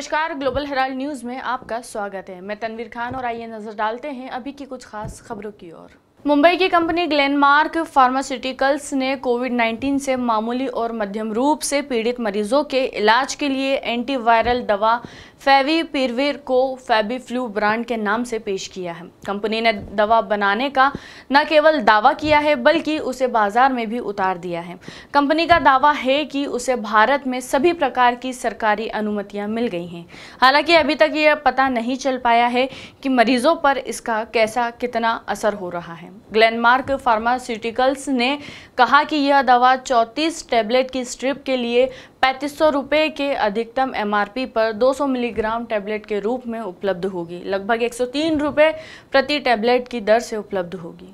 नमस्कार global Herald news में आपका स्वागत है मैं तनवीर खान और आइए नजर डालते हैं अभी की कुछ खास खबरों की ओर मुंबई की कंपनी ग्लेनमार्क फार्मास्यूटिकल्स ने कोविड 19 से मामूली और मध्यम रूप से पीड़ित मरीजों के इलाज के लिए एंटीवायरल दवा फेवी पिरविर को फेबी फ्लू ब्रांड के नाम से पेश किया है कंपनी ने दवा बनाने का न केवल दावा किया है बल्कि उसे बाजार में भी उतार दिया है कंपनी का दावा है कि उसे भारत में सभी प्रकार की सरकारी अनुमतियां मिल गई हैं हालांकि अभी तक यह पता नहीं चल पाया है कि मरीजों पर इसका कैसा कितना असर हो रहा है ग्लैनमार्क फार्मास्यूटिकल्स ने कहा कि यह दवा चौंतीस टेबलेट की स्ट्रिप के लिए पैंतीस सौ रुपये के अधिकतम एमआरपी पर 200 मिलीग्राम टैबलेट के रूप में उपलब्ध होगी लगभग एक सौ तीन रुपये प्रति टैबलेट की दर से उपलब्ध होगी